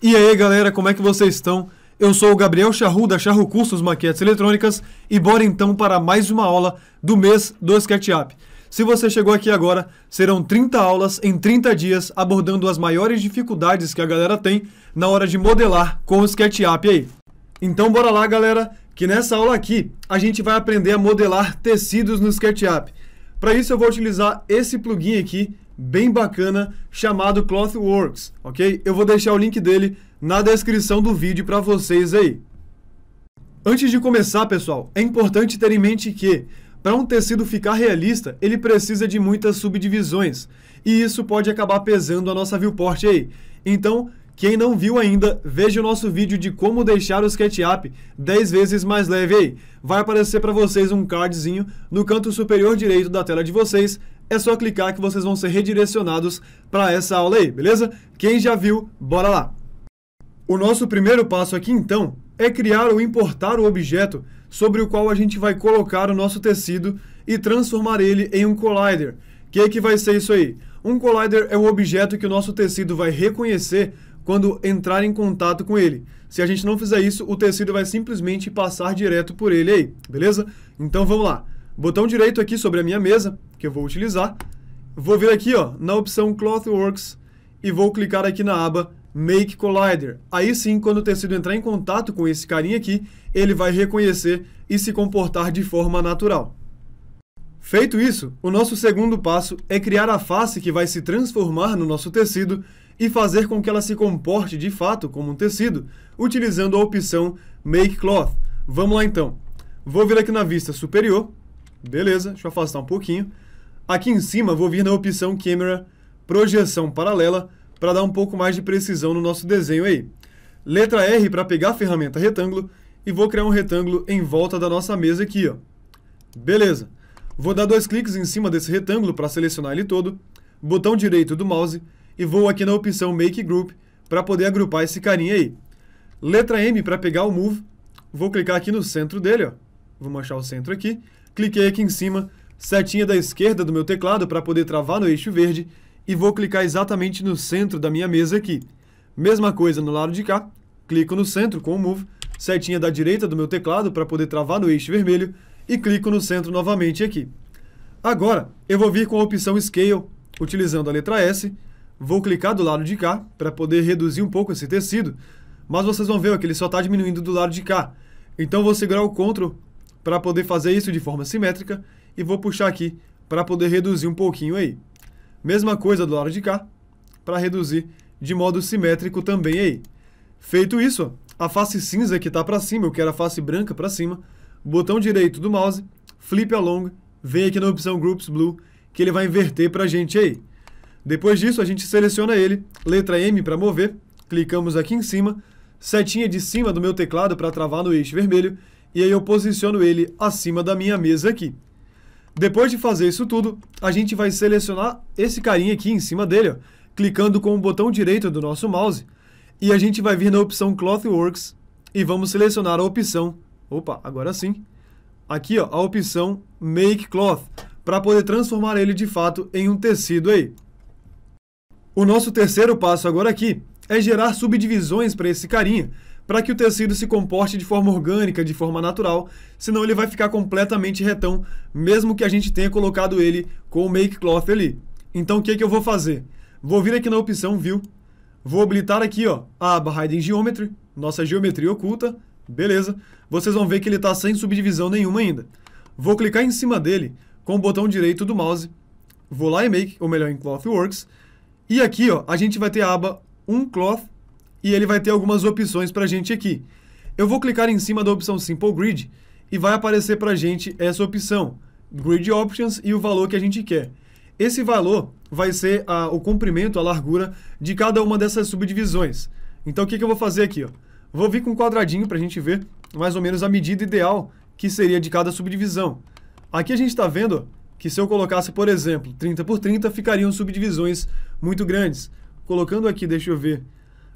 E aí galera, como é que vocês estão? Eu sou o Gabriel Charru da Charru Cursos Maquetes Eletrônicas e bora então para mais uma aula do mês do SketchUp. Se você chegou aqui agora, serão 30 aulas em 30 dias abordando as maiores dificuldades que a galera tem na hora de modelar com o SketchUp aí. Então bora lá galera, que nessa aula aqui a gente vai aprender a modelar tecidos no SketchUp. Para isso eu vou utilizar esse plugin aqui, bem bacana chamado Clothworks, ok? Eu vou deixar o link dele na descrição do vídeo para vocês aí. Antes de começar, pessoal, é importante ter em mente que para um tecido ficar realista, ele precisa de muitas subdivisões e isso pode acabar pesando a nossa viewport aí. Então, quem não viu ainda, veja o nosso vídeo de como deixar o SketchUp 10 vezes mais leve aí. Vai aparecer para vocês um cardzinho no canto superior direito da tela de vocês, é só clicar que vocês vão ser redirecionados para essa aula aí, beleza? Quem já viu, bora lá! O nosso primeiro passo aqui, então, é criar ou importar o objeto sobre o qual a gente vai colocar o nosso tecido e transformar ele em um collider. O que, que vai ser isso aí? Um collider é um objeto que o nosso tecido vai reconhecer quando entrar em contato com ele. Se a gente não fizer isso, o tecido vai simplesmente passar direto por ele aí, beleza? Então vamos lá botão direito aqui sobre a minha mesa, que eu vou utilizar, vou vir aqui ó, na opção Clothworks e vou clicar aqui na aba Make Collider. Aí sim, quando o tecido entrar em contato com esse carinha aqui, ele vai reconhecer e se comportar de forma natural. Feito isso, o nosso segundo passo é criar a face que vai se transformar no nosso tecido e fazer com que ela se comporte de fato como um tecido, utilizando a opção Make Cloth. Vamos lá então. Vou vir aqui na vista superior, Beleza, deixa eu afastar um pouquinho. Aqui em cima, vou vir na opção Camera Projeção Paralela para dar um pouco mais de precisão no nosso desenho aí. Letra R para pegar a ferramenta retângulo e vou criar um retângulo em volta da nossa mesa aqui, ó. Beleza. Vou dar dois cliques em cima desse retângulo para selecionar ele todo, botão direito do mouse e vou aqui na opção Make Group para poder agrupar esse carinha aí. Letra M para pegar o Move, vou clicar aqui no centro dele, ó. Vamos achar o centro aqui cliquei aqui em cima, setinha da esquerda do meu teclado para poder travar no eixo verde e vou clicar exatamente no centro da minha mesa aqui. Mesma coisa no lado de cá, clico no centro com o Move, setinha da direita do meu teclado para poder travar no eixo vermelho e clico no centro novamente aqui. Agora, eu vou vir com a opção Scale, utilizando a letra S, vou clicar do lado de cá para poder reduzir um pouco esse tecido, mas vocês vão ver que ele só está diminuindo do lado de cá. Então vou segurar o Ctrl para poder fazer isso de forma simétrica e vou puxar aqui para poder reduzir um pouquinho aí. Mesma coisa do lado de cá, para reduzir de modo simétrico também aí. Feito isso, a face cinza que está para cima, eu quero a face branca para cima, botão direito do mouse, flip along, vem aqui na opção Groups Blue, que ele vai inverter para a gente aí. Depois disso, a gente seleciona ele, letra M para mover, clicamos aqui em cima, setinha de cima do meu teclado para travar no eixo vermelho, e aí eu posiciono ele acima da minha mesa aqui. Depois de fazer isso tudo, a gente vai selecionar esse carinha aqui em cima dele, ó, clicando com o botão direito do nosso mouse, e a gente vai vir na opção Clothworks e vamos selecionar a opção, opa, agora sim, aqui ó, a opção Make Cloth, para poder transformar ele de fato em um tecido aí. O nosso terceiro passo agora aqui é gerar subdivisões para esse carinha, para que o tecido se comporte de forma orgânica, de forma natural, senão ele vai ficar completamente retão, mesmo que a gente tenha colocado ele com o make cloth ali. Então o que, é que eu vou fazer? Vou vir aqui na opção View, vou habilitar aqui ó, a aba Hiding Geometry, nossa geometria oculta, beleza. Vocês vão ver que ele está sem subdivisão nenhuma ainda. Vou clicar em cima dele com o botão direito do mouse, vou lá em Make, ou melhor, em Clothworks, e aqui ó, a gente vai ter a aba 1 Cloth e ele vai ter algumas opções para a gente aqui. Eu vou clicar em cima da opção Simple Grid e vai aparecer para a gente essa opção, Grid Options e o valor que a gente quer. Esse valor vai ser a, o comprimento, a largura de cada uma dessas subdivisões. Então o que, que eu vou fazer aqui? Ó? Vou vir com um quadradinho para a gente ver mais ou menos a medida ideal que seria de cada subdivisão. Aqui a gente está vendo que se eu colocasse, por exemplo, 30 por 30, ficariam subdivisões muito grandes. Colocando aqui, deixa eu ver,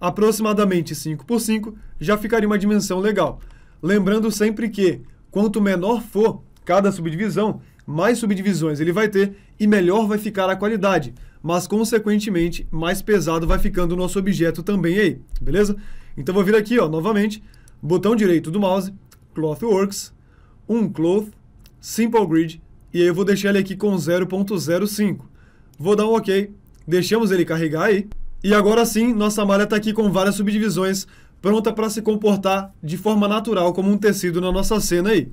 aproximadamente 5 por 5, já ficaria uma dimensão legal. Lembrando sempre que, quanto menor for cada subdivisão, mais subdivisões ele vai ter e melhor vai ficar a qualidade, mas consequentemente mais pesado vai ficando o nosso objeto também aí, beleza? Então vou vir aqui ó, novamente, botão direito do mouse, Clothworks, um Cloth, Simple Grid, e aí eu vou deixar ele aqui com 0.05. Vou dar um OK, deixamos ele carregar aí. E agora sim, nossa malha está aqui com várias subdivisões, pronta para se comportar de forma natural como um tecido na nossa cena aí.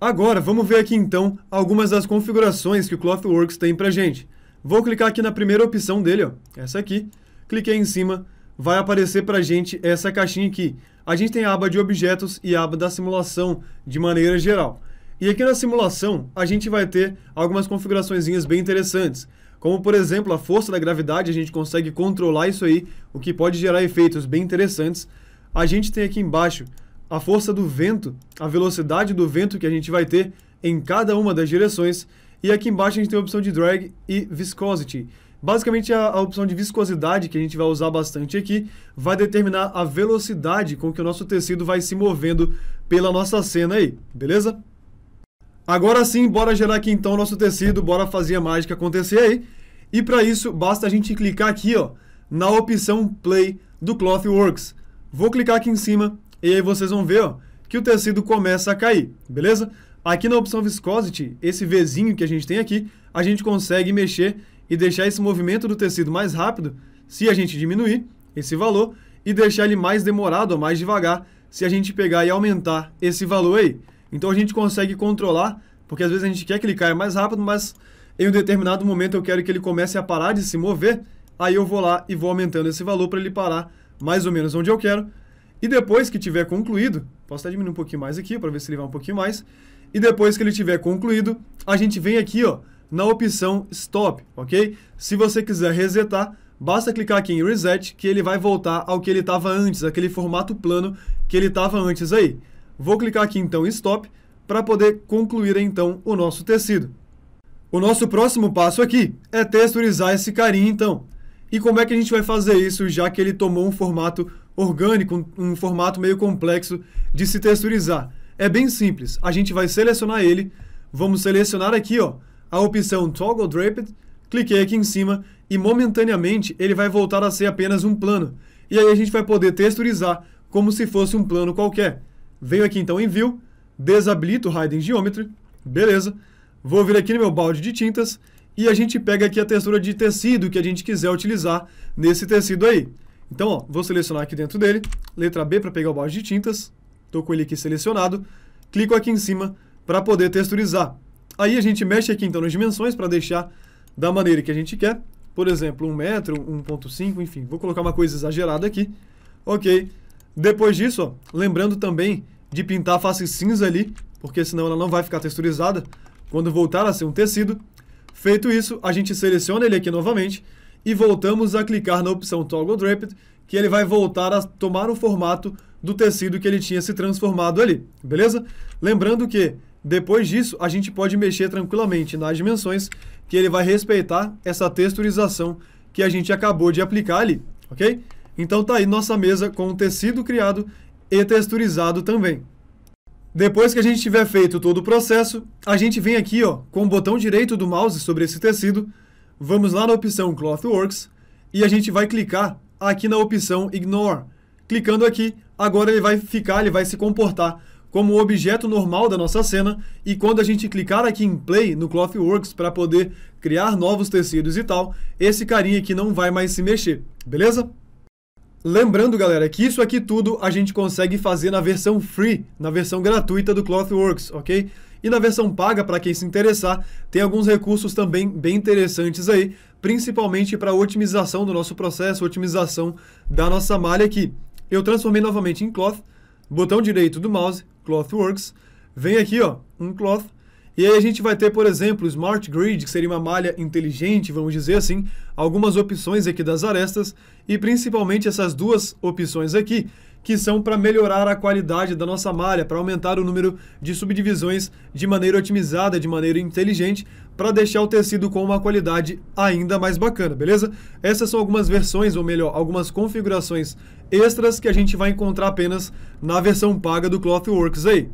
Agora, vamos ver aqui então algumas das configurações que o Clothworks tem para gente. Vou clicar aqui na primeira opção dele, ó, essa aqui. Cliquei em cima, vai aparecer para gente essa caixinha aqui. A gente tem a aba de objetos e a aba da simulação de maneira geral. E aqui na simulação, a gente vai ter algumas configurações bem interessantes. Como, por exemplo, a força da gravidade, a gente consegue controlar isso aí, o que pode gerar efeitos bem interessantes. A gente tem aqui embaixo a força do vento, a velocidade do vento que a gente vai ter em cada uma das direções. E aqui embaixo a gente tem a opção de drag e viscosity. Basicamente, a, a, opção de viscosidade, que a gente vai usar bastante aqui, vai determinar a velocidade com que o nosso tecido vai se movendo pela nossa cena aí, beleza? Agora sim, bora gerar aqui então o nosso tecido, bora fazer a mágica acontecer aí. E para isso, basta a gente clicar aqui ó, na opção Play do Clothworks. Vou clicar aqui em cima e aí vocês vão ver ó, que o tecido começa a cair, beleza? Aqui na opção Viscosity, esse Vzinho que a gente tem aqui, a gente consegue mexer e deixar esse movimento do tecido mais rápido se a gente diminuir esse valor e deixar ele mais demorado ou mais devagar se a gente pegar e aumentar esse valor aí. Então a gente consegue controlar, porque às vezes a gente quer que ele caia mais rápido, mas em um determinado momento eu quero que ele comece a parar de se mover, aí eu vou lá e vou aumentando esse valor para ele parar mais ou menos onde eu quero. E depois que tiver concluído, posso até diminuir um pouquinho mais aqui para ver se ele vai um pouquinho mais. E depois que ele tiver concluído, a gente vem aqui ó, na opção Stop, ok? Se você quiser resetar, basta clicar aqui em Reset que ele vai voltar ao que ele estava antes, aquele formato plano que ele estava antes aí. Vou clicar aqui então em Stop para poder concluir então o nosso tecido. O nosso próximo passo aqui é texturizar esse carinha então. E como é que a gente vai fazer isso, já que ele tomou um formato orgânico, um, formato meio complexo de se texturizar? É bem simples, a gente vai selecionar ele, vamos selecionar aqui ó, a opção Toggle Draped, cliquei aqui em cima e momentaneamente ele vai voltar a ser apenas um plano. E aí a gente vai poder texturizar como se fosse um plano qualquer. Venho aqui então em View, desabilito o Hiding Geometry, beleza. Vou vir aqui no meu balde de tintas e a gente pega aqui a textura de tecido que a gente quiser utilizar nesse tecido aí. Então, ó, vou selecionar aqui dentro dele, letra B para pegar o balde de tintas, estou com ele aqui selecionado, clico aqui em cima para poder texturizar. Aí a gente mexe aqui então nas dimensões para deixar da maneira que a gente quer, por exemplo, 1 metro, 1.5, enfim, vou colocar uma coisa exagerada aqui, ok, depois disso, ó, lembrando também de pintar a face cinza ali, porque senão ela não vai ficar texturizada quando voltar a ser um tecido. Feito isso, a gente seleciona ele aqui novamente e voltamos a clicar na opção Toggle Draped, que ele vai voltar a tomar o formato do tecido que ele tinha se transformado ali, beleza? Lembrando que depois disso, a gente pode mexer tranquilamente nas dimensões, que ele vai respeitar essa texturização que a gente acabou de aplicar ali, ok? Então tá aí nossa mesa com tecido criado e texturizado também. Depois que a gente tiver feito todo o processo, a gente vem aqui ó, com o botão direito do mouse sobre esse tecido, vamos lá na opção Clothworks e a gente vai clicar aqui na opção Ignore. Clicando aqui, agora ele vai ficar, ele vai se comportar como o objeto normal da nossa cena e quando a gente clicar aqui em Play no Clothworks para poder criar novos tecidos e tal, esse carinha aqui não vai mais se mexer, beleza? Lembrando, galera, que isso aqui tudo a gente consegue fazer na versão free, na versão gratuita do Clothworks, ok? E na versão paga, para quem se interessar, tem alguns recursos também bem interessantes aí, principalmente para otimização do nosso processo, otimização da nossa malha aqui. Eu transformei novamente em cloth, botão direito do mouse, Clothworks, vem aqui, ó, um cloth, e aí a gente vai ter, por exemplo, o Smart Grid, que seria uma malha inteligente, vamos dizer assim, algumas opções aqui das arestas e principalmente essas duas opções aqui, que são para melhorar a qualidade da nossa malha, para aumentar o número de subdivisões de maneira otimizada, de maneira inteligente, para deixar o tecido com uma qualidade ainda mais bacana, beleza? Essas são algumas versões, ou melhor, algumas configurações extras que a gente vai encontrar apenas na versão paga do Clothworks aí.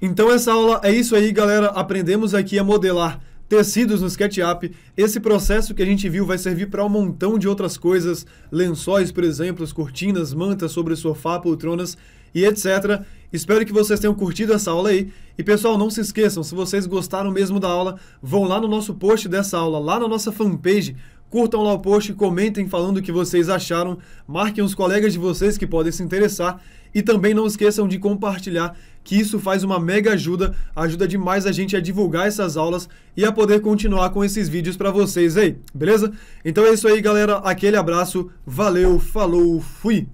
Então essa aula é isso aí, galera. Aprendemos aqui a modelar tecidos no SketchUp. Esse processo que a gente viu vai servir para um montão de outras coisas, lençóis, por exemplo, cortinas, mantas sobre sofá, poltronas e etc. Espero que vocês tenham curtido essa aula aí. E pessoal, não se esqueçam, se vocês gostaram mesmo da aula, vão lá no nosso post dessa aula, lá na nossa fanpage, Curtam lá o post, comentem falando o que vocês acharam, marquem os colegas de vocês que podem se interessar e também não esqueçam de compartilhar, que isso faz uma mega ajuda, ajuda demais a gente a divulgar essas aulas e a poder continuar com esses vídeos para vocês aí, beleza? Então é isso aí, galera. Aquele abraço, valeu, falou, fui!